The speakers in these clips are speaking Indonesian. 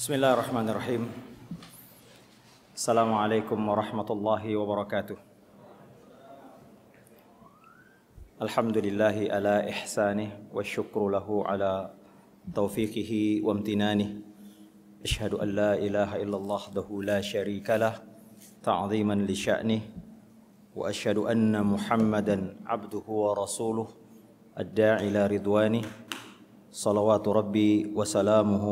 بسم الله الرحمن الرحيم السلام عليكم ورحمة الله وبركاته الحمد لله على إحسانه والشكر له على توفيقه وامتنانه أشهد أن لا إله إلا الله وحده لا شريك له تعظيما لشأنه وأشهد أن محمدا عبده ورسوله الداعي إلى رضوانه صلوات ربي وسلامه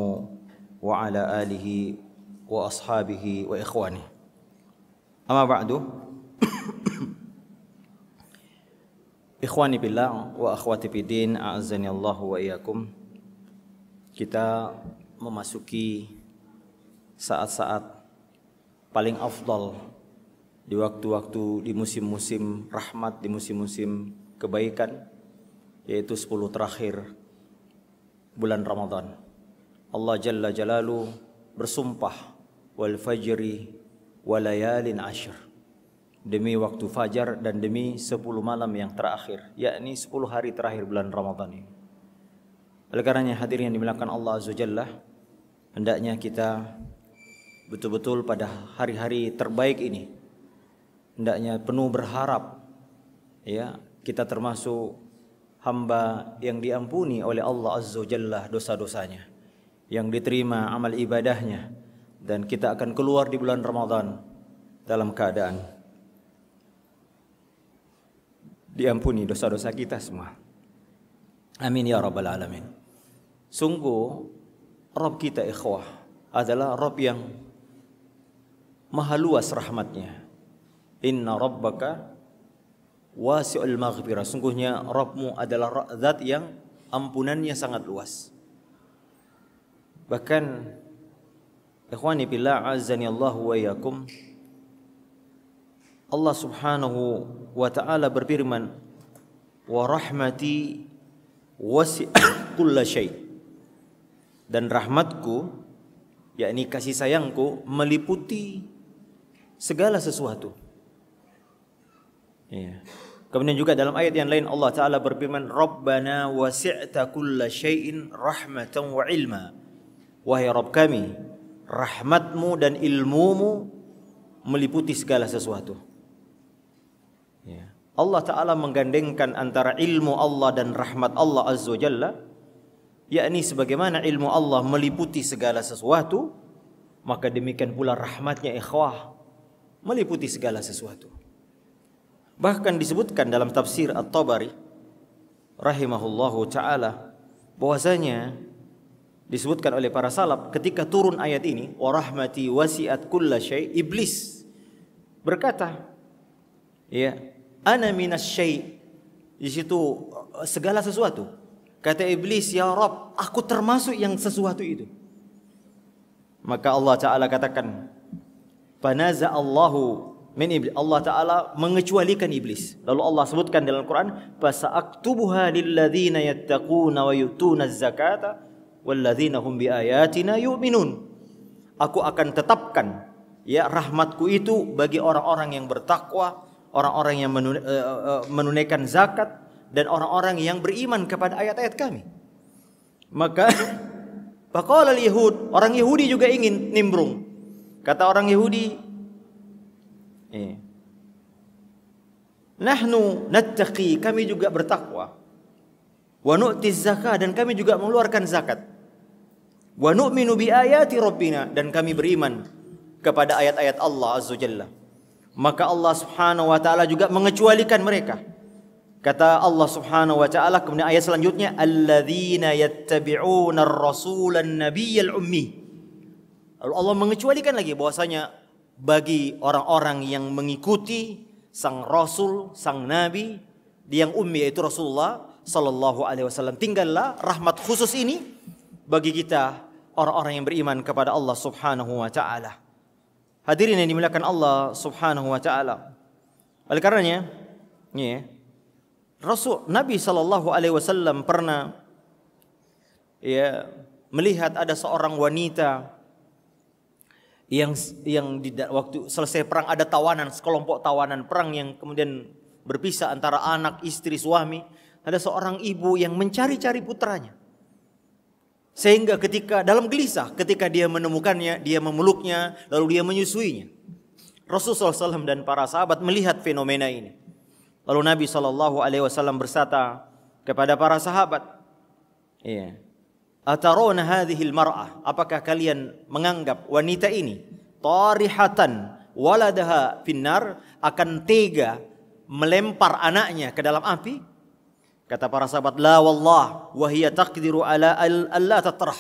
wa ala alihi wa ashabihi wa ikhwani. Amma ba'du. Ikhwani billah wa akhwati bidin a'azzani Allah wa iyyakum. Kita memasuki saat-saat paling afdal di waktu-waktu di musim-musim rahmat, di musim-musim kebaikan yaitu 10 terakhir bulan Ramadan. Allah Jalla Jalalu bersumpah wal fajri walayalin ashir demi waktu fajar dan demi 10 malam yang terakhir yakni 10 hari terakhir bulan Ramadan ini. Oleh karenanya hadirin yang dimuliakan Allah Azza Jalla hendaknya kita betul-betul pada hari-hari terbaik ini hendaknya penuh berharap ya kita termasuk hamba yang diampuni oleh Allah Azza Jalla dosa-dosanya yang diterima amal ibadahnya dan kita akan keluar di bulan Ramadan dalam keadaan diampuni dosa-dosa kita semua. Amin ya rabbal alamin. Sungguh Rob kita ikhwah adalah Rob yang maha luas rahmatnya. Inna rabbaka wasi'ul maghfirah. Sungguhnya Rabbmu adalah zat yang ampunannya sangat luas. Bahkan ikhwani billah azani Allah wa yakum Allah Subhanahu wa taala berfirman wa rahmati wasi'at kulla dan rahmatku yakni kasih sayangku meliputi segala sesuatu ya kemudian juga dalam ayat yang lain Allah taala berfirman rabbana wasi'ta kulla syai'in rahmatan wa ilma Wahai Rob kami, rahmatmu dan ilmumu meliputi segala sesuatu. Ya. Allah Ta'ala menggandengkan antara ilmu Allah dan rahmat Allah Azza Jalla, yakni sebagaimana ilmu Allah meliputi segala sesuatu, maka demikian pula rahmatnya ikhwah meliputi segala sesuatu. Bahkan disebutkan dalam tafsir At-Tabari rahimahullahu taala bahwasanya disebutkan oleh para salaf ketika turun ayat ini warahmati wasiat kulla syai iblis berkata ya ana minas syai di situ segala sesuatu kata iblis ya rab aku termasuk yang sesuatu itu maka Allah taala katakan panaza Allahu min iblis Allah taala mengecualikan iblis lalu Allah sebutkan dalam Quran fasaaktubuha lilladzina yattaquna wa yutuna zakata walladzina hum biayatina yu'minun. Aku akan tetapkan ya rahmatku itu bagi orang-orang yang bertakwa, orang-orang yang eh, eh, eh, menunaikan zakat dan orang-orang yang beriman kepada ayat-ayat kami. Maka Faqala al-Yahud, orang Yahudi juga ingin nimbrung. Kata orang Yahudi, eh, Nahnu nattaqi, kami juga bertakwa. Wa nu'ti zakah dan kami juga mengeluarkan zakat. Wa nu'minu bi ayati rabbina dan kami beriman kepada ayat-ayat Allah Azza Jalla. Maka Allah Subhanahu wa taala juga mengecualikan mereka. Kata Allah Subhanahu wa taala kemudian ayat selanjutnya alladzina yattabi'una ar-rasulan nabiyyal ummi. Lalu Allah mengecualikan lagi bahwasanya bagi orang-orang yang mengikuti sang rasul, sang nabi yang ummi yaitu Rasulullah sallallahu alaihi wasallam. Tinggallah rahmat khusus ini bagi kita orang-orang yang beriman kepada Allah Subhanahu wa taala. Hadirin yang dimuliakan Allah Subhanahu wa taala. Oleh karenanya, ya, Rasul Nabi sallallahu alaihi wasallam pernah ya melihat ada seorang wanita yang yang di waktu selesai perang ada tawanan sekelompok tawanan perang yang kemudian berpisah antara anak istri suami ada seorang ibu yang mencari-cari putranya sehingga ketika dalam gelisah, ketika dia menemukannya, dia memeluknya, lalu dia menyusuinya. Rasulullah SAW dan para sahabat melihat fenomena ini. Lalu Nabi SAW Alaihi bersata kepada para sahabat, iya. Atarona hadhil mar'ah. Apakah kalian menganggap wanita ini tarihatan waladaha finnar akan tega melempar anaknya ke dalam api? Kata para sahabat, "La wallah, hiya taqdiru ala alla tatrah."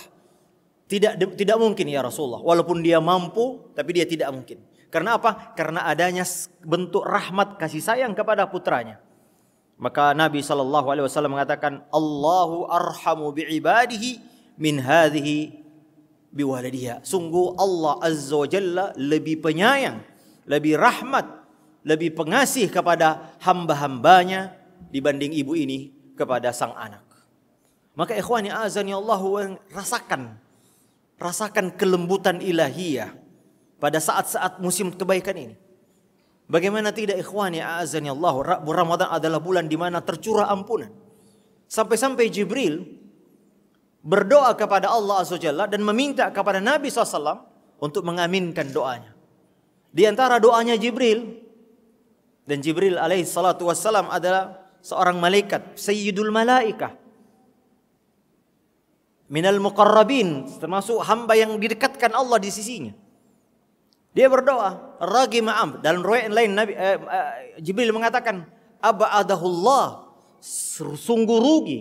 Tidak tidak mungkin ya Rasulullah, walaupun dia mampu tapi dia tidak mungkin. Karena apa? Karena adanya bentuk rahmat kasih sayang kepada putranya. Maka Nabi sallallahu alaihi wasallam mengatakan, "Allahu arhamu bi ibadihi min hadhihi waladiha." Sungguh Allah azza wa jalla lebih penyayang, lebih rahmat, lebih pengasih kepada hamba-hambanya dibanding ibu ini kepada sang anak. Maka ikhwani azan ya Allah rasakan rasakan kelembutan ilahiyah pada saat-saat musim kebaikan ini. Bagaimana tidak ikhwani azan ya Allah Ramadan adalah bulan di mana tercurah ampunan. Sampai-sampai Jibril berdoa kepada Allah Azza Jalla dan meminta kepada Nabi SAW untuk mengaminkan doanya. Di antara doanya Jibril dan Jibril alaihi salatu wassalam adalah seorang malaikat, sayyidul malaikah. Minal muqarrabin, termasuk hamba yang didekatkan Allah di sisinya. Dia berdoa, ragi ma'am. Dalam riwayat lain Nabi eh, eh, Jibril mengatakan, abadahullah, sungguh rugi.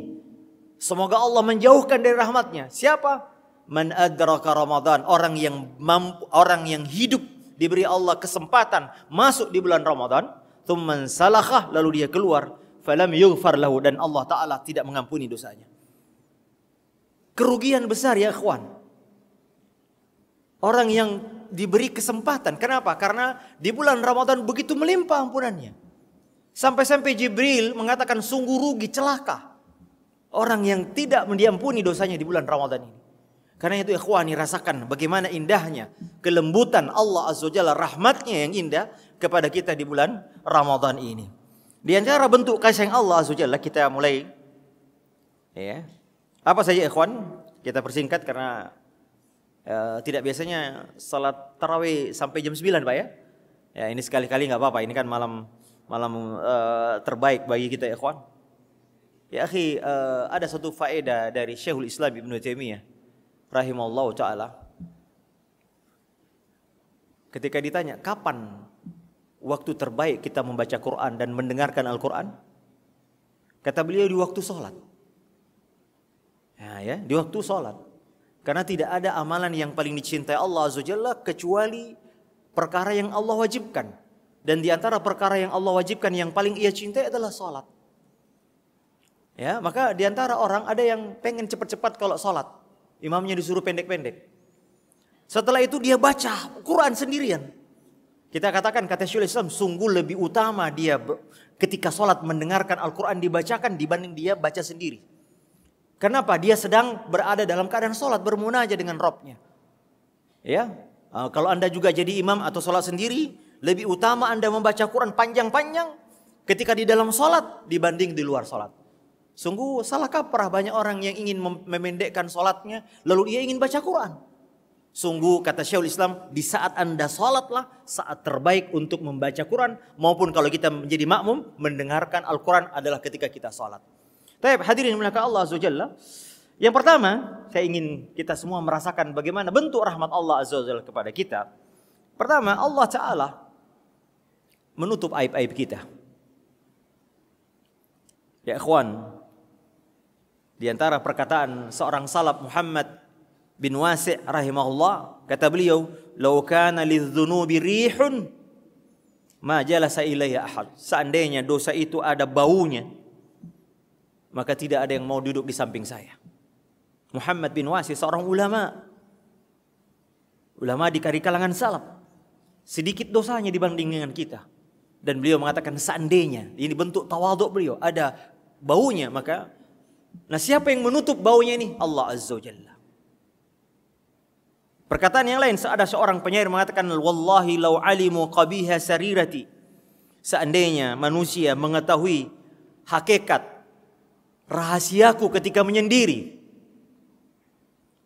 Semoga Allah menjauhkan dari rahmatnya. Siapa? Man adraka Ramadan, orang yang mampu, orang yang hidup diberi Allah kesempatan masuk di bulan Ramadan, thumman salakah lalu dia keluar falam yughfar lahu dan Allah taala tidak mengampuni dosanya. Kerugian besar ya ikhwan. Orang yang diberi kesempatan. Kenapa? Karena di bulan Ramadan begitu melimpah ampunannya. Sampai-sampai Jibril mengatakan sungguh rugi celaka. Orang yang tidak mendiampuni dosanya di bulan Ramadan ini. Karena itu ikhwani rasakan bagaimana indahnya kelembutan Allah Azza Jalla rahmatnya yang indah kepada kita di bulan Ramadan ini. Di antara bentuk kasih sayang Allah Azza kita mulai ya. Apa saja ikhwan? Kita persingkat karena uh, eh, tidak biasanya salat tarawih sampai jam 9, Pak ya. Ya, ini sekali-kali nggak apa-apa. Ini kan malam malam uh, terbaik bagi kita ikhwan. Ya akhi, uh, ada satu faedah dari Syekhul Islam Ibnu Taimiyah rahimallahu taala. Ketika ditanya, kapan waktu terbaik kita membaca Quran dan mendengarkan Al-Quran? Kata beliau di waktu sholat. Ya, ya, di waktu sholat. Karena tidak ada amalan yang paling dicintai Allah Azza Jalla kecuali perkara yang Allah wajibkan. Dan di antara perkara yang Allah wajibkan yang paling ia cintai adalah sholat. Ya, maka di antara orang ada yang pengen cepat-cepat kalau sholat. Imamnya disuruh pendek-pendek. Setelah itu dia baca Quran sendirian. Kita katakan kata Syaikhul Islam sungguh lebih utama dia ketika sholat mendengarkan Al-Quran dibacakan dibanding dia baca sendiri. Kenapa? Dia sedang berada dalam keadaan sholat bermunajat dengan Robnya. Ya, ah, kalau anda juga jadi imam atau sholat sendiri, lebih utama anda membaca Quran panjang-panjang ketika di dalam sholat dibanding di luar sholat. Sungguh salah kaprah banyak orang yang ingin memendekkan sholatnya, lalu ia ingin baca Quran. Sungguh kata Syekhul Islam, di saat Anda sholatlah saat terbaik untuk membaca Quran maupun kalau kita menjadi makmum mendengarkan Al-Quran adalah ketika kita sholat. Tapi hadirin melakukan Allah Azza Jalla. Yang pertama, saya ingin kita semua merasakan bagaimana bentuk rahmat Allah Azza Jalla kepada kita. Pertama, Allah Ta'ala menutup aib-aib kita. Ya ikhwan, di antara perkataan seorang salaf Muhammad bin Wasi' rahimahullah kata beliau, "Lau kana lidzunubi rihun ma jalasa ilayya ahad." Seandainya dosa itu ada baunya, maka tidak ada yang mau duduk di samping saya. Muhammad bin Wasi' seorang ulama. Ulama di kalangan salaf. Sedikit dosanya dibanding dengan kita. Dan beliau mengatakan seandainya, ini bentuk tawaduk beliau, ada baunya maka Nah siapa yang menutup baunya ini? Allah Azza Jalla. Perkataan yang lain, ada seorang penyair mengatakan, Wallahi law alimu qabiha sarirati. Seandainya manusia mengetahui hakikat rahasiaku ketika menyendiri.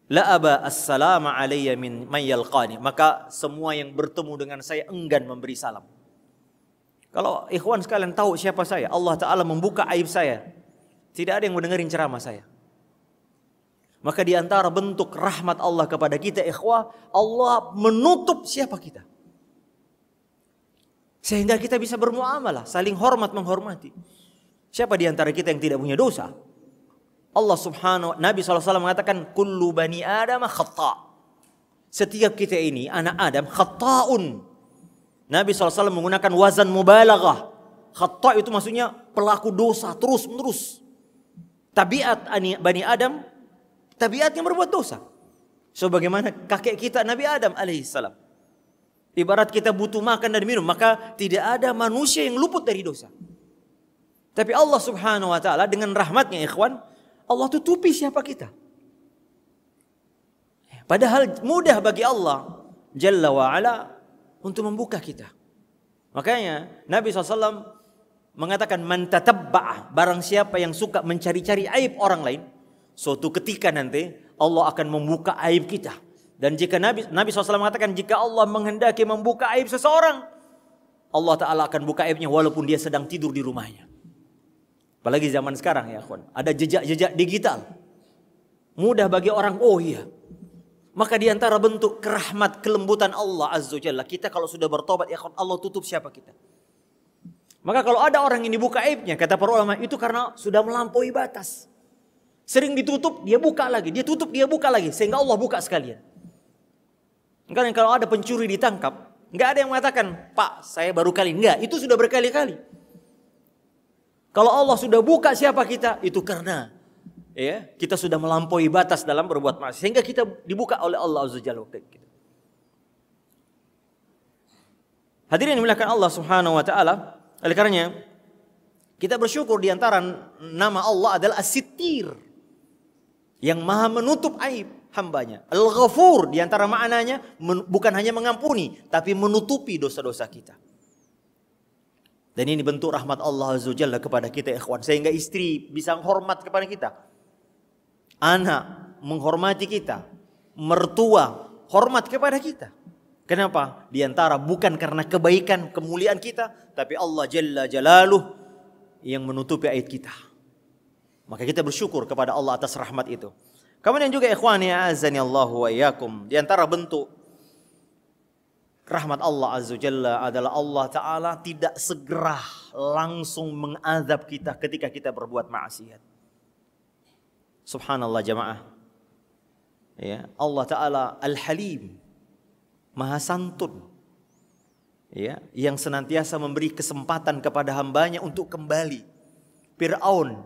La aba assalamu alayya min mayyalqani. Maka semua yang bertemu dengan saya enggan memberi salam. Kalau ikhwan sekalian tahu siapa saya, Allah Ta'ala membuka aib saya. Tidak ada yang mendengarin ceramah saya. Maka di antara bentuk rahmat Allah kepada kita ikhwah, Allah menutup siapa kita. Sehingga kita bisa bermuamalah, saling hormat menghormati. Siapa di antara kita yang tidak punya dosa? Allah Subhanahu Nabi SAW mengatakan kullu bani adam khata. Setiap kita ini anak Adam khataun. Nabi SAW menggunakan wazan mubalaghah. Khata itu maksudnya pelaku dosa terus-menerus. Tabiat Bani Adam tabiatnya berbuat dosa. Sebagaimana so, kakek kita Nabi Adam alaihissalam. Ibarat kita butuh makan dan minum, maka tidak ada manusia yang luput dari dosa. Tapi Allah subhanahu wa ta'ala dengan rahmatnya ikhwan, Allah tutupi siapa kita. Padahal mudah bagi Allah Jalla Wa Ala, untuk membuka kita. Makanya Nabi SAW mengatakan man tatabba'a barang siapa yang suka mencari-cari aib orang lain Suatu ketika nanti Allah akan membuka aib kita. Dan jika Nabi Nabi SAW mengatakan jika Allah menghendaki membuka aib seseorang, Allah Ta'ala akan buka aibnya walaupun dia sedang tidur di rumahnya. Apalagi zaman sekarang ya kawan. Ada jejak-jejak digital. Mudah bagi orang, oh iya. Maka di antara bentuk kerahmat, kelembutan Allah Azza Jalla. Kita kalau sudah bertobat, ya kawan, Allah tutup siapa kita. Maka kalau ada orang ini buka aibnya, kata para ulama, itu karena sudah melampaui batas. Sering ditutup, dia buka lagi. Dia tutup, dia buka lagi. Sehingga Allah buka sekalian. Enggak kalau ada pencuri ditangkap, enggak ada yang mengatakan, Pak, saya baru kali. Enggak, itu sudah berkali-kali. Kalau Allah sudah buka siapa kita, itu karena ya kita sudah melampaui batas dalam berbuat maksiat sehingga kita dibuka oleh Allah Azza Jalla Hadirin yang dimuliakan Allah Subhanahu wa taala, oleh karenanya kita bersyukur di antara nama Allah adalah As-Sittir. Yang maha menutup aib hambanya. Al-Ghafur diantara maknanya bukan hanya mengampuni. Tapi menutupi dosa-dosa kita. Dan ini bentuk rahmat Allah Azza Jalla kepada kita ikhwan. Sehingga istri bisa hormat kepada kita. Anak menghormati kita. Mertua hormat kepada kita. Kenapa? Di antara bukan karena kebaikan, kemuliaan kita. Tapi Allah Jalla Jalaluh yang menutupi aib kita. Maka kita bersyukur kepada Allah atas rahmat itu. Kemudian juga ikhwani azani Allah wa iyyakum di antara bentuk rahmat Allah azza jalla adalah Allah taala tidak segera langsung mengazab kita ketika kita berbuat maksiat. Subhanallah jemaah. Ya, Allah taala Al-Halim Maha santun. Ya, yang senantiasa memberi kesempatan kepada hambanya untuk kembali. Fir'aun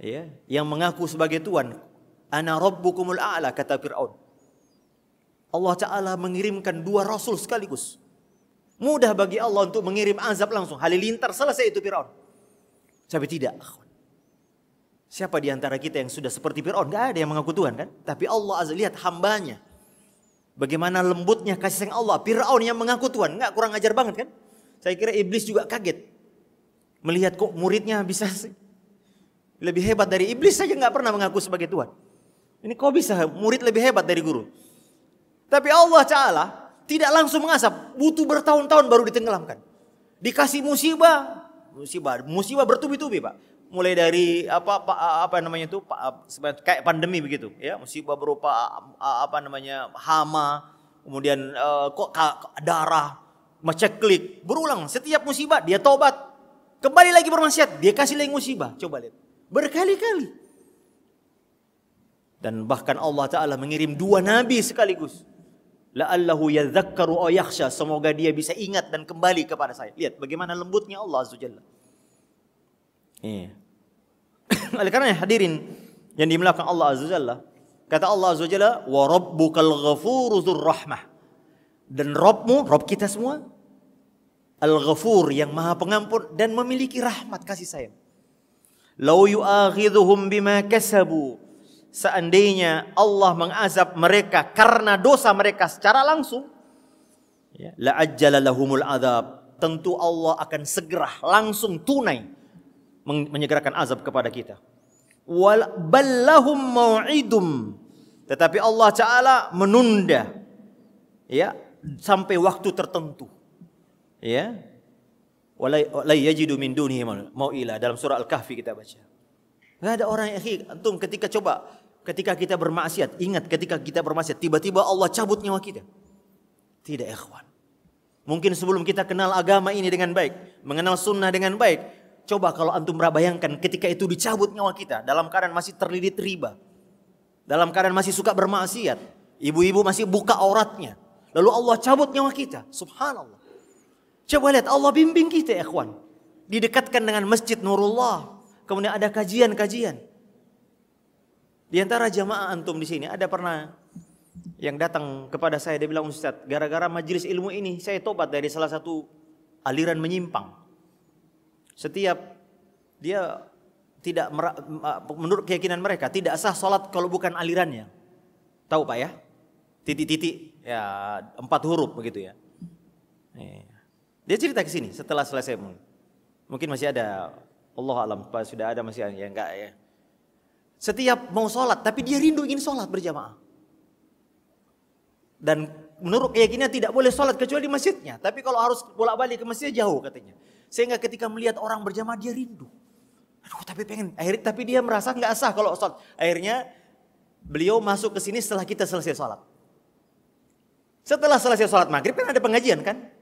ya, yang mengaku sebagai Tuhan. Ana rabbukumul a'la kata Fir'aun. Allah Ta'ala mengirimkan dua rasul sekaligus. Mudah bagi Allah untuk mengirim azab langsung. Halilintar selesai itu Fir'aun. Tapi tidak. Siapa di antara kita yang sudah seperti Fir'aun? Gak ada yang mengaku Tuhan kan? Tapi Allah Azza lihat hambanya. Bagaimana lembutnya kasih sayang Allah. Fir'aun yang mengaku Tuhan. Gak kurang ajar banget kan? Saya kira iblis juga kaget. Melihat kok muridnya bisa lebih hebat dari iblis saja nggak pernah mengaku sebagai Tuhan. Ini kok bisa murid lebih hebat dari guru. Tapi Allah Ta'ala tidak langsung mengasap. Butuh bertahun-tahun baru ditenggelamkan. Dikasih musibah. Musibah, musibah bertubi-tubi pak. Mulai dari apa apa, apa namanya itu kayak pandemi begitu ya musibah berupa apa namanya hama kemudian eh, kok darah klik berulang setiap musibah dia tobat kembali lagi bermaksiat dia kasih lagi musibah coba lihat Berkali-kali. Dan bahkan Allah Ta'ala mengirim dua nabi sekaligus. La'allahu yadhakkaru o yakhsha. Semoga dia bisa ingat dan kembali kepada saya. Lihat bagaimana lembutnya Allah Azza Jalla. Iya. Oleh karena hadirin yang dimulakan Allah Azza Jalla. Kata Allah Azza Jalla, "Wa rabbukal ghafuru dzur rahmah." Dan Rabbmu, Rabb kita semua, Al-Ghafur yang maha pengampun dan memiliki rahmat kasih sayang. Lau yu'akhidhuhum bima kasabu. Seandainya Allah mengazab mereka karena dosa mereka secara langsung, ya. la lahumul azab. Tentu Allah akan segera langsung tunai menyegerakan azab kepada kita. Wal ballahum mau'idum. Tetapi Allah Taala menunda ya sampai waktu tertentu. Ya, walai yajidu min dunihi mau'ila dalam surah Al-Kahfi kita baca. Enggak ada orang yang antum ketika coba ketika kita bermaksiat, ingat ketika kita bermaksiat tiba-tiba Allah cabut nyawa kita. Tidak ikhwan. Mungkin sebelum kita kenal agama ini dengan baik, mengenal sunnah dengan baik, coba kalau antum merabayangkan ketika itu dicabut nyawa kita dalam keadaan masih terlilit riba. Dalam keadaan masih suka bermaksiat, ibu-ibu masih buka auratnya. Lalu Allah cabut nyawa kita. Subhanallah. Coba lihat Allah bimbing kita ya ikhwan. Didekatkan dengan masjid Nurullah. Kemudian ada kajian-kajian. Di antara jamaah antum di sini ada pernah yang datang kepada saya dia bilang Ustaz, gara-gara majelis ilmu ini saya tobat dari salah satu aliran menyimpang. Setiap dia tidak menurut keyakinan mereka tidak sah salat kalau bukan alirannya. Tahu Pak ya? Titik-titik ya empat huruf begitu ya. Nih. Eh, dia cerita ke sini setelah selesai mulai. Mungkin masih ada Allah alam sudah ada masih ada ya enggak ya. Setiap mau sholat tapi dia rindu ingin sholat berjamaah. Dan menurut keyakinannya tidak boleh sholat kecuali di masjidnya. Tapi kalau harus bolak-balik ke masjid jauh katanya. Sehingga ketika melihat orang berjamaah dia rindu. Aduh tapi pengen. Akhirnya tapi dia merasa nggak sah kalau sholat. Akhirnya beliau masuk ke sini setelah kita selesai sholat. Setelah selesai sholat maghrib kan ada pengajian kan?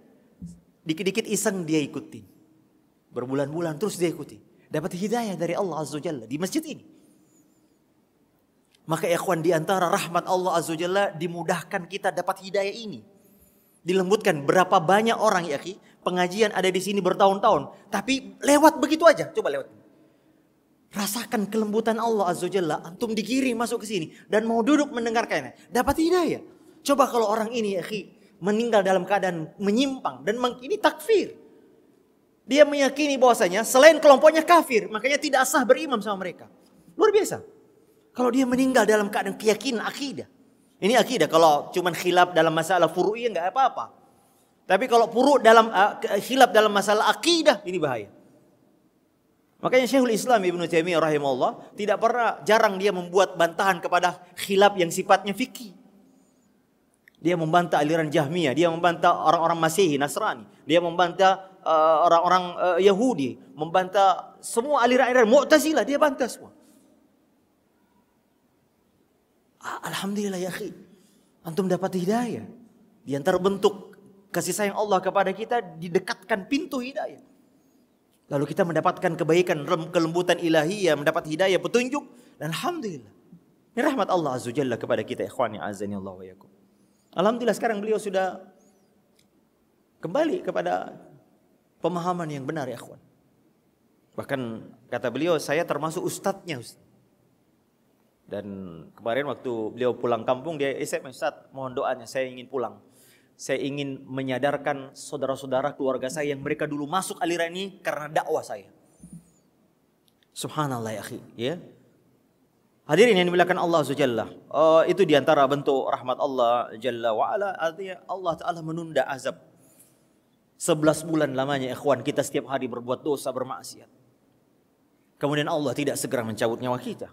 Dikit-dikit iseng dia ikutin, Berbulan-bulan terus dia ikuti. Dapat hidayah dari Allah Azza Jalla di masjid ini. Maka ikhwan di antara rahmat Allah Azza Jalla dimudahkan kita dapat hidayah ini. Dilembutkan berapa banyak orang ya ki, pengajian ada di sini bertahun-tahun. Tapi lewat begitu aja, coba lewat. Rasakan kelembutan Allah Azza Jalla. Antum dikiri masuk ke sini dan mau duduk mendengarkannya. Dapat hidayah. Coba kalau orang ini ya ki, meninggal dalam keadaan menyimpang dan mengkini takfir. Dia meyakini bahwasanya selain kelompoknya kafir, makanya tidak sah berimam sama mereka. Luar biasa. Kalau dia meninggal dalam keadaan keyakinan akidah. Ini akidah kalau cuman khilaf dalam masalah furu'i enggak ya apa-apa. Tapi kalau furu' dalam uh, khilaf dalam masalah akidah ini bahaya. Makanya Syekhul Islam Ibnu Taimiyah rahimahullah tidak pernah jarang dia membuat bantahan kepada khilaf yang sifatnya fikih. Dia membantah aliran Jahmiyah, dia membantah orang-orang Masehi, Nasrani, dia membantah uh, orang-orang uh, Yahudi, membantah semua aliran-aliran Mu'tazilah, dia bantah semua. Ah, Alhamdulillah ya akhi, antum dapat hidayah. Di antara bentuk kasih sayang Allah kepada kita didekatkan pintu hidayah. Lalu kita mendapatkan kebaikan, kelembutan ilahiyah, mendapat hidayah, petunjuk. Dan Alhamdulillah. Ini rahmat Allah Azza kepada kita, ikhwani azani Allah wa yakum. Alhamdulillah sekarang beliau sudah kembali kepada pemahaman yang benar ya akhwan. Bahkan kata beliau saya termasuk ustadznya Ustaz. Dan kemarin waktu beliau pulang kampung dia SMS Ustaz mohon doanya saya ingin pulang. Saya ingin menyadarkan saudara-saudara keluarga saya yang mereka dulu masuk aliran ini karena dakwah saya. Subhanallah ya akhi, ya. Hadirin yang dimuliakan Allah Jalla. uh, itu diantara bentuk rahmat Allah Jalla wa artinya Allah Taala menunda azab sebelas bulan lamanya ikhwan kita setiap hari berbuat dosa bermaksiat. Kemudian Allah tidak segera mencabut nyawa kita.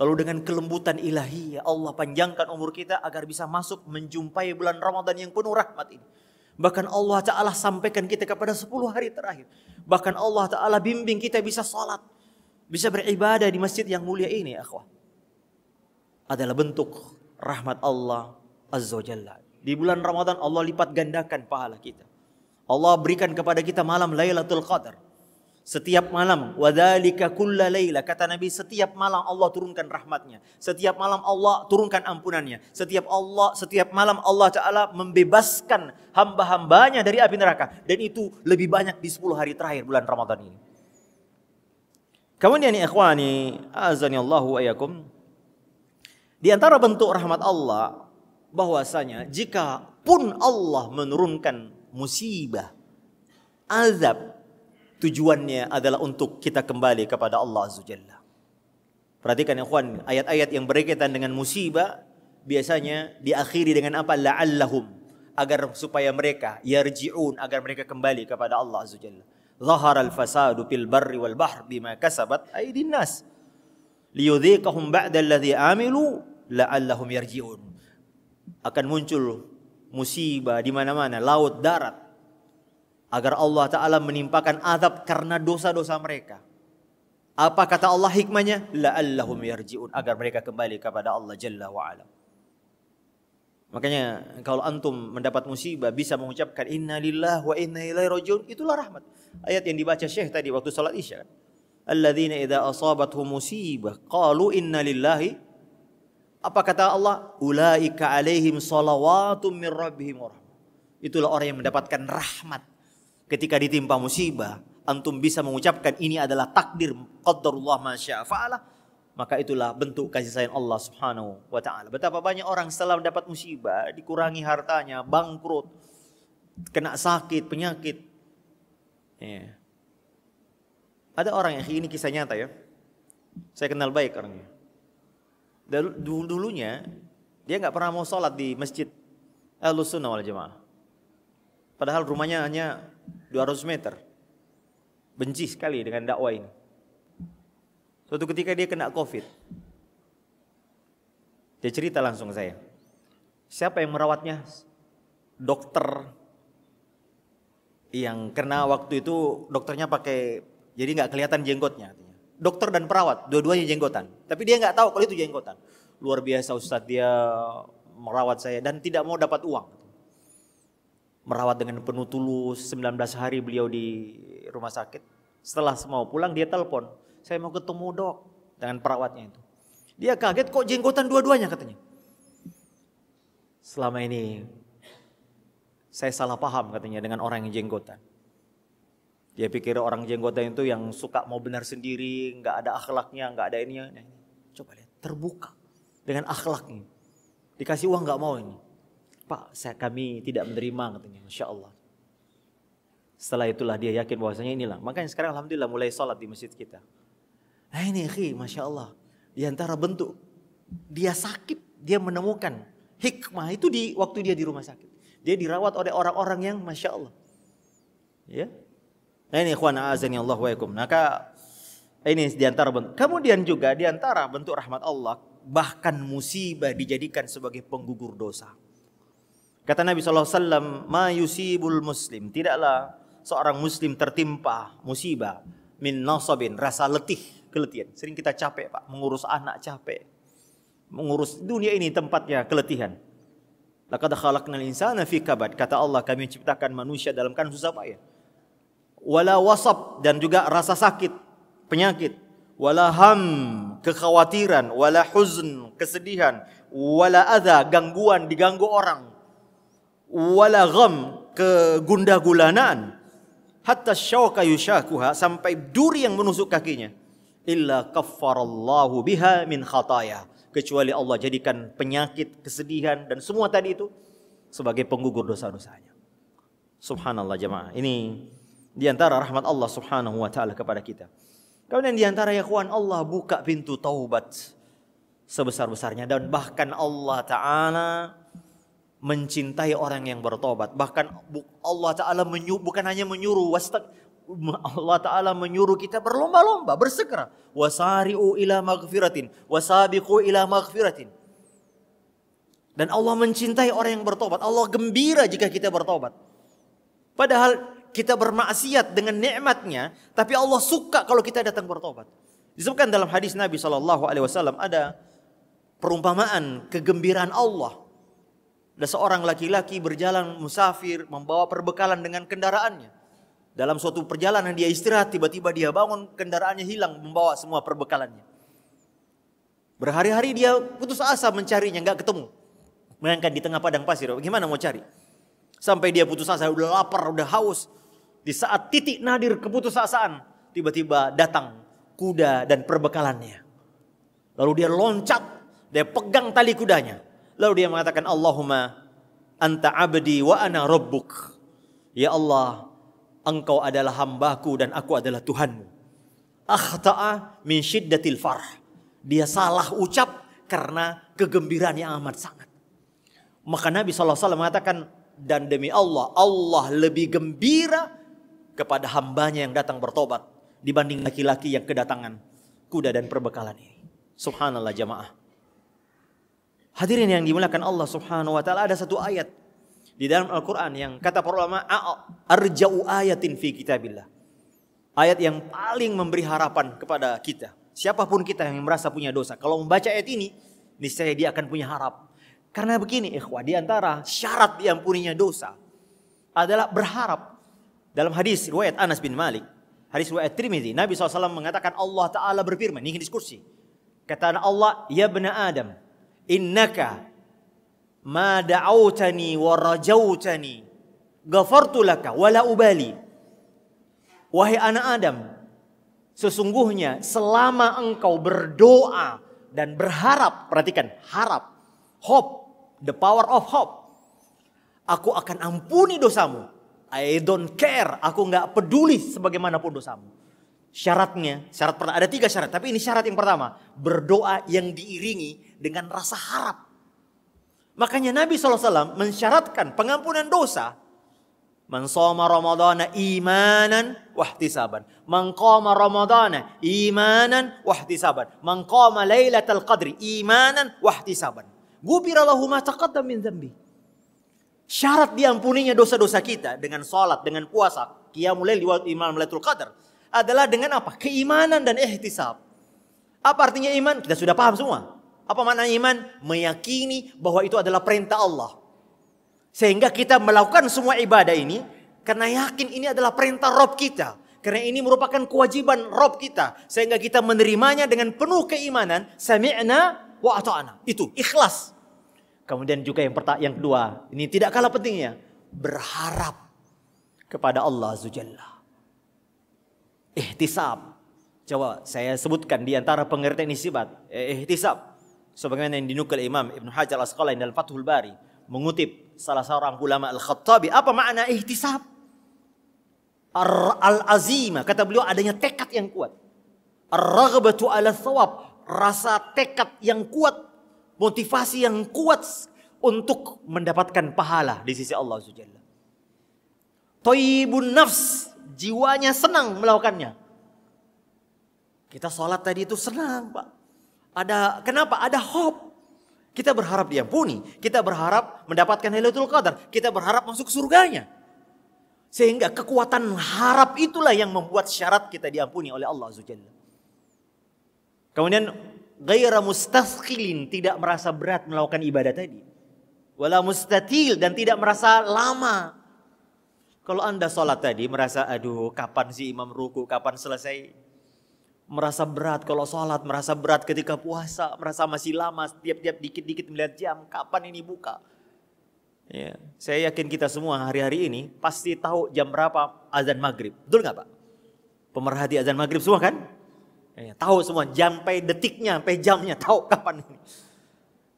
Lalu dengan kelembutan ilahi ya Allah panjangkan umur kita agar bisa masuk menjumpai bulan Ramadan yang penuh rahmat ini. Bahkan Allah Ta'ala sampaikan kita kepada sepuluh hari terakhir. Bahkan Allah Ta'ala bimbing kita bisa salat bisa beribadah di masjid yang mulia ini, akhwah. Adalah bentuk rahmat Allah Azza Jalla. Di bulan Ramadan Allah lipat gandakan pahala kita. Allah berikan kepada kita malam Lailatul Qadar. Setiap malam, wadzalika kulla laila. Kata Nabi, setiap malam Allah turunkan rahmatnya. Setiap malam Allah turunkan ampunannya. Setiap Allah, setiap malam Allah Ta'ala membebaskan hamba-hambanya dari api neraka. Dan itu lebih banyak di 10 hari terakhir bulan Ramadan ini. Kemudian ya ikhwani, azani Allahu iyakum. Di antara bentuk rahmat Allah bahwasanya jika pun Allah menurunkan musibah, azab, tujuannya adalah untuk kita kembali kepada Allah Azza Jalla. Perhatikan ya ikhwan, ayat-ayat yang berkaitan dengan musibah biasanya diakhiri dengan apa? La'allahum agar supaya mereka yarji'un agar mereka kembali kepada Allah Azza Jalla. Zahara al-fasadu fil barri wal bahr bima kasabat aydin nas. Liyudhiqahum ba'da alladhi amilu la'allahum yarji'un. Akan muncul musibah di mana-mana, laut, darat. Agar Allah Ta'ala menimpakan azab karena dosa-dosa mereka. Apa kata Allah hikmahnya? La'allahum yarji'un. Agar mereka kembali kepada Allah Jalla wa Ala. Makanya kalau antum mendapat musibah bisa mengucapkan inna lillah wa inna ilaihi rajiun itulah rahmat. Ayat yang dibaca Syekh tadi waktu salat Isya. Kan? Alladzina idza asabatuh musibah qalu inna lillahi apa kata Allah? Ulaika alaihim salawatum min rabbihim Itulah orang yang mendapatkan rahmat ketika ditimpa musibah. Antum bisa mengucapkan ini adalah takdir qadarullah ma maka itulah bentuk kasih sayang Allah Subhanahu wa taala. Betapa banyak orang setelah mendapat musibah, dikurangi hartanya, bangkrut, kena sakit, penyakit. Ya. Ada orang yang ini kisah nyata ya. Saya kenal baik orangnya. Dan dulunya dia nggak pernah mau sholat di masjid al Sunnah wal Jamaah. Padahal rumahnya hanya 200 meter. Benci sekali dengan dakwah ini Suatu ketika dia kena covid. Dia cerita langsung saya. Siapa yang merawatnya? Dokter yang karena waktu itu dokternya pakai jadi nggak kelihatan jenggotnya Dokter dan perawat, dua-duanya jenggotan. Tapi dia nggak tahu kalau itu jenggotan. Luar biasa Ustadz dia merawat saya dan tidak mau dapat uang. Merawat dengan penuh tulus, 19 hari beliau di rumah sakit. Setelah semua pulang dia telepon, saya mau ketemu dok dengan perawatnya itu. Dia kaget kok jenggotan dua-duanya katanya. Selama ini saya salah paham katanya dengan orang yang jenggotan. Dia pikir orang jenggotan itu yang suka mau benar sendiri, nggak ada akhlaknya, nggak ada ininya. Nah, Coba lihat, terbuka dengan akhlaknya. Dikasih uang nggak mau ini. Pak, saya kami tidak menerima katanya, masya Allah. Setelah itulah dia yakin bahwasanya inilah. Makanya sekarang alhamdulillah mulai sholat di masjid kita. Nah ini khi, Masya Allah. Di antara bentuk dia sakit, dia menemukan hikmah itu di waktu dia di rumah sakit. Dia dirawat oleh orang-orang yang Masya Allah. Ya. Nah ini ikhwan azani Allah wa Maka nah, ini di antara bentuk. Kemudian juga di antara bentuk rahmat Allah bahkan musibah dijadikan sebagai penggugur dosa. Kata Nabi SAW, Ma yusibul muslim. Tidaklah seorang muslim tertimpa musibah. Min nasabin, rasa letih keletihan. Sering kita capek Pak, mengurus anak capek. Mengurus dunia ini tempatnya keletihan. Laqad khalaqnal insana fi kabad. Kata Allah kami ciptakan manusia dalam kan susah payah. Wala wasab dan juga rasa sakit, penyakit. Wala ham, kekhawatiran. Wala huzn, kesedihan. Wala adha, gangguan, diganggu orang. Wala gham, kegundah gulanaan hatta syauka yushakuha sampai duri yang menusuk kakinya illa kaffarallahu biha min khataya. Kecuali Allah jadikan penyakit, kesedihan dan semua tadi itu sebagai penggugur dosa-dosanya. Subhanallah jemaah. Ini diantara rahmat Allah subhanahu wa ta'ala kepada kita. Kemudian diantara ya kawan Allah buka pintu taubat sebesar-besarnya. Dan bahkan Allah ta'ala mencintai orang yang bertobat. Bahkan Allah Ta'ala bukan hanya menyuruh wastag, Allah Ta'ala menyuruh kita berlomba-lomba, bersegera. Wasari'u ila maghfiratin, wasabiqu ila maghfiratin. Dan Allah mencintai orang yang bertobat. Allah gembira jika kita bertobat. Padahal kita bermaksiat dengan nikmatnya, tapi Allah suka kalau kita datang bertobat. Disebutkan dalam hadis Nabi Shallallahu Alaihi Wasallam ada perumpamaan kegembiraan Allah. Ada seorang laki-laki berjalan musafir membawa perbekalan dengan kendaraannya. Dalam suatu perjalanan dia istirahat, tiba-tiba dia bangun, kendaraannya hilang, membawa semua perbekalannya. Berhari-hari dia putus asa mencarinya, nggak ketemu. mengangkat di tengah padang pasir, bagaimana mau cari? Sampai dia putus asa, udah lapar, udah haus. Di saat titik nadir keputusasaan, tiba-tiba datang kuda dan perbekalannya. Lalu dia loncat, dia pegang tali kudanya. Lalu dia mengatakan, Allahumma anta abdi wa ana rabbuk. Ya Allah, engkau adalah hambaku dan aku adalah Tuhanmu. Akhta'a min syiddatil farh. Dia salah ucap karena kegembiraan yang amat sangat. Maka Nabi SAW mengatakan, dan demi Allah, Allah lebih gembira kepada hambanya yang datang bertobat dibanding laki-laki yang kedatangan kuda dan perbekalan ini. Subhanallah jamaah. Hadirin yang dimuliakan Allah Subhanahu wa taala ada satu ayat di dalam Al-Qur'an yang kata para ulama arja'u ayatin fi kitabillah. Ayat yang paling memberi harapan kepada kita. Siapapun kita yang merasa punya dosa, kalau membaca ayat ini niscaya dia akan punya harap. Karena begini, ikhwah, di antara syarat diampuninya dosa adalah berharap. Dalam hadis riwayat Anas bin Malik, hadis riwayat Tirmidzi, Nabi SAW mengatakan Allah Ta'ala berfirman, ini diskusi. Kata Allah, Ya benar Adam, innaka ma da'autani wa rajautani ghafartu laka wala ubali wahai anak Adam sesungguhnya selama engkau berdoa dan berharap perhatikan harap hope the power of hope aku akan ampuni dosamu I don't care aku nggak peduli sebagaimanapun dosamu syaratnya syarat ada tiga syarat tapi ini syarat yang pertama berdoa yang diiringi dengan rasa harap Makanya Nabi SAW mensyaratkan pengampunan dosa. Man soma Ramadana imanan wahtisaban. Man qama Ramadana imanan wahtisaban. Man qama laylatal qadri imanan wahtisaban. Gubirallahu ma taqaddam min zambi. Syarat diampuninya dosa-dosa kita dengan sholat, dengan puasa, qiyamul lail wa imam lailatul qadr adalah dengan apa? Keimanan dan ihtisab. Apa artinya iman? Kita sudah paham semua. Apa makna iman? Meyakini bahwa itu adalah perintah Allah. Sehingga kita melakukan semua ibadah ini karena yakin ini adalah perintah Rob kita. Karena ini merupakan kewajiban Rob kita. Sehingga kita menerimanya dengan penuh keimanan. Sami'na wa ata'ana. Itu, ikhlas. Kemudian juga yang, pertama, yang kedua, ini tidak kalah pentingnya. Berharap kepada Allah Azza Jalla. Ihtisab. Coba saya sebutkan di antara pengertian eh Ihtisab sebagaimana yang dinukil Imam Ibnu Hajar al Asqalani dalam Fathul Bari mengutip salah seorang ulama Al-Khattabi apa makna ihtisab al-azima kata beliau adanya tekad yang kuat ar-raghbatu ala thawab rasa tekad yang kuat motivasi yang kuat untuk mendapatkan pahala di sisi Allah Subhanahu Toibun nafs jiwanya senang melakukannya. Kita sholat tadi itu senang, Pak. Ada kenapa? Ada hope. Kita berharap diampuni, kita berharap mendapatkan Lailatul Qadar, kita berharap masuk surganya. Sehingga kekuatan harap itulah yang membuat syarat kita diampuni oleh Allah Azza Kemudian gaira mustasqilin tidak merasa berat melakukan ibadah tadi. Wala mustatil dan tidak merasa lama. Kalau anda sholat tadi merasa aduh kapan sih imam ruku, kapan selesai merasa berat kalau sholat, merasa berat ketika puasa, merasa masih lama, setiap tiap dikit-dikit melihat jam, kapan ini buka. Ya. Saya yakin kita semua hari-hari ini pasti tahu jam berapa azan maghrib. Betul nggak Pak? Pemerhati azan maghrib semua kan? Ya, tahu semua jam sampai detiknya, sampai jamnya, tahu kapan ini.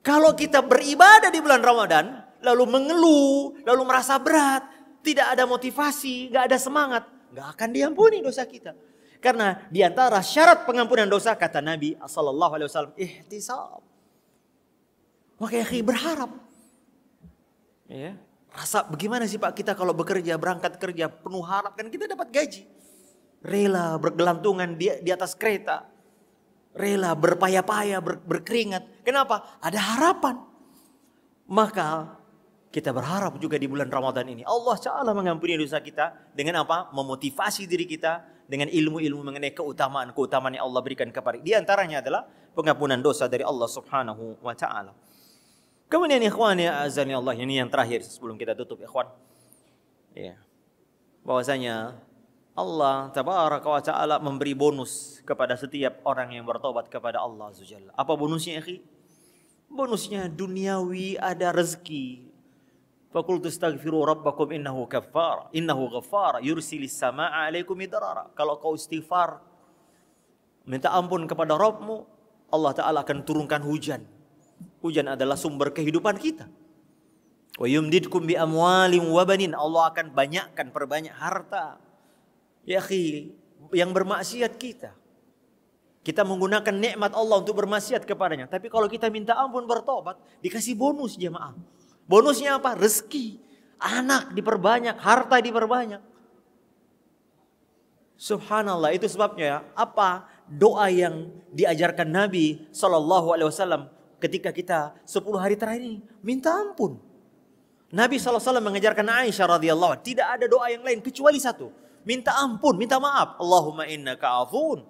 Kalau kita beribadah di bulan Ramadan, lalu mengeluh, lalu merasa berat, tidak ada motivasi, nggak ada semangat, nggak akan diampuni dosa kita. Karena di antara syarat pengampunan dosa kata Nabi sallallahu alaihi wasallam ihtisab. Makanya berharap. Ya. Rasa bagaimana sih Pak kita kalau bekerja, berangkat kerja penuh harap kan kita dapat gaji. Rela bergelantungan di, di atas kereta. Rela berpaya payah ber, berkeringat. Kenapa? Ada harapan. Maka kita berharap juga di bulan Ramadan ini Allah Ta'ala mengampuni dosa kita dengan apa? Memotivasi diri kita dengan ilmu-ilmu mengenai keutamaan-keutamaan yang Allah berikan kepada. Di antaranya adalah pengampunan dosa dari Allah Subhanahu wa taala. Kemudian ikhwan ya azan ya Allah ini yang terakhir sebelum kita tutup ikhwan. Ya. Bahwasanya Allah tabaraka wa taala memberi bonus kepada setiap orang yang bertobat kepada Allah azza Apa bonusnya, akhi? Bonusnya duniawi ada rezeki Fakultu istaghfiru rabbakum innahu kaffara innahu ghaffara yursilis samaa alaikum idrara. Kalau kau istighfar minta ampun kepada Rabbmu, Allah taala akan turunkan hujan. Hujan adalah sumber kehidupan kita. Wa yumdidkum bi amwalim wa banin. Allah akan banyakkan perbanyak harta. Ya khi, yang bermaksiat kita. Kita menggunakan nikmat Allah untuk bermaksiat kepadanya. Tapi kalau kita minta ampun bertobat, dikasih bonus jemaah. Ya Bonusnya apa? Rezeki. Anak diperbanyak, harta diperbanyak. Subhanallah, itu sebabnya ya. Apa doa yang diajarkan Nabi Shallallahu Alaihi Wasallam ketika kita 10 hari terakhir ini minta ampun. Nabi SAW mengajarkan Aisyah radhiyallahu tidak ada doa yang lain kecuali satu. Minta ampun, minta maaf. Allahumma inna ka'afun.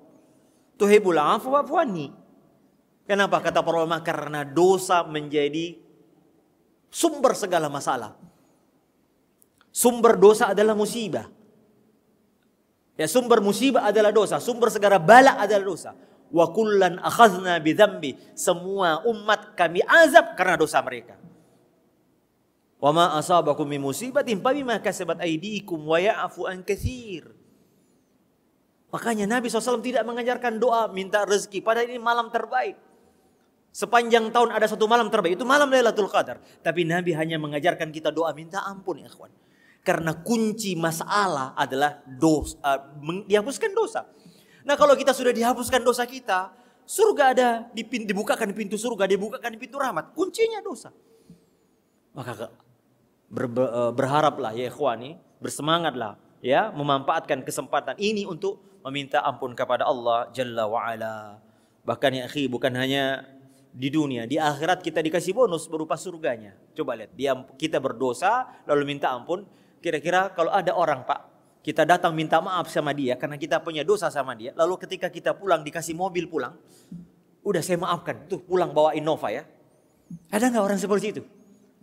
Tuhibul afu wa'fuani. Kenapa kata para ulama? Karena dosa menjadi Sumber segala masalah. Sumber dosa adalah musibah. Ya, sumber musibah adalah dosa. Sumber segala bala adalah dosa. Wa kullan akhazna bidhambi. Semua umat kami azab karena dosa mereka. Wa ma asabakum min musibatin bima kasabat aydikum wa ya'fu an katsir. Makanya Nabi SAW tidak mengajarkan doa minta rezeki. Padahal ini malam terbaik. Sepanjang tahun ada satu malam terbaik. Itu malam Lailatul Qadar. Tapi Nabi hanya mengajarkan kita doa minta ampun ya ikhwan. Karena kunci masalah adalah dosa, uh, eh, dihapuskan dosa. Nah kalau kita sudah dihapuskan dosa kita, surga ada, dibukakan pintu surga, dibukakan pintu rahmat. Kuncinya dosa. Maka ber, eh, berharaplah ya ikhwani, bersemangatlah ya memanfaatkan kesempatan ini untuk meminta ampun kepada Allah Jalla wa ala. Bahkan ya akhi bukan hanya di dunia, di akhirat kita dikasih bonus berupa surganya. Coba lihat, dia kita berdosa lalu minta ampun. Kira-kira kalau ada orang Pak, kita datang minta maaf sama dia karena kita punya dosa sama dia. Lalu ketika kita pulang dikasih mobil pulang, udah saya maafkan. Tuh pulang bawa Innova ya. Ada nggak orang seperti itu?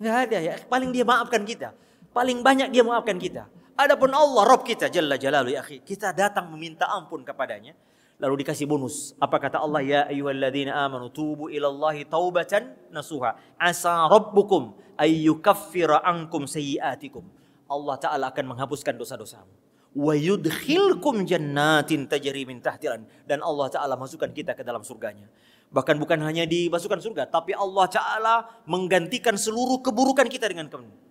Nggak ada ya. Paling dia maafkan kita. Paling banyak dia maafkan kita. Adapun Allah Rob kita Jalla Jalalu ya akhi. Kita datang meminta ampun kepadanya. Lalu dikasih bonus. Apa kata Allah? Ya ayyuhalladzina amanu tubu ilallahi taubatan nasuha. Asa rabbukum ayyukaffira ankum sayyiatikum. Allah Ta'ala akan menghapuskan dosa-dosamu. Wa yudkhilkum jannatin tajri min tahtiran. Dan Allah Ta'ala masukkan kita ke dalam surganya. Bahkan bukan hanya dimasukkan surga. Tapi Allah Ta'ala menggantikan seluruh keburukan kita dengan kebenaran.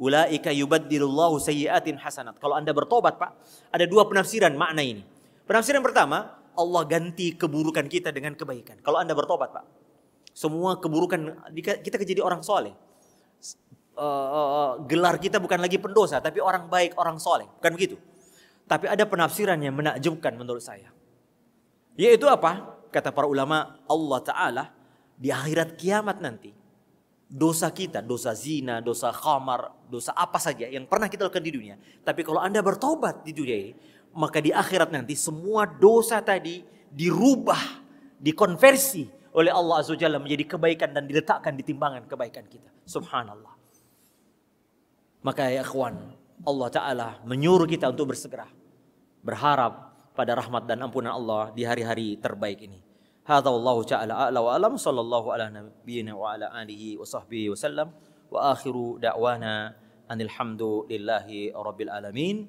Ulaika yubaddilullahu sayyiatin hasanat. Kalau Anda bertobat, Pak, ada dua penafsiran makna ini. Penafsiran pertama, Allah ganti keburukan kita dengan kebaikan. Kalau Anda bertobat, Pak. Semua keburukan kita jadi orang soleh. Uh, gelar kita bukan lagi pendosa, tapi orang baik, orang soleh. Bukan begitu. Tapi ada penafsiran yang menakjubkan menurut saya. Yaitu apa? Kata para ulama, Allah Ta'ala di akhirat kiamat nanti. Dosa kita, dosa zina, dosa khamar, dosa apa saja yang pernah kita lakukan di dunia. Tapi kalau Anda bertobat di dunia ini, maka di akhirat nanti semua dosa tadi dirubah, dikonversi oleh Allah Azza Jalla menjadi kebaikan dan diletakkan di timbangan kebaikan kita. Subhanallah. Maka ya ikhwan, Allah Ta'ala menyuruh kita untuk bersegera. Berharap pada rahmat dan ampunan Allah di hari-hari terbaik ini. Hadha wallahu ta'ala a'la wa sallallahu ala nabiyina wa alihi wa sahbihi wa sallam wa akhiru da'wana anilhamdulillahi rabbil alamin.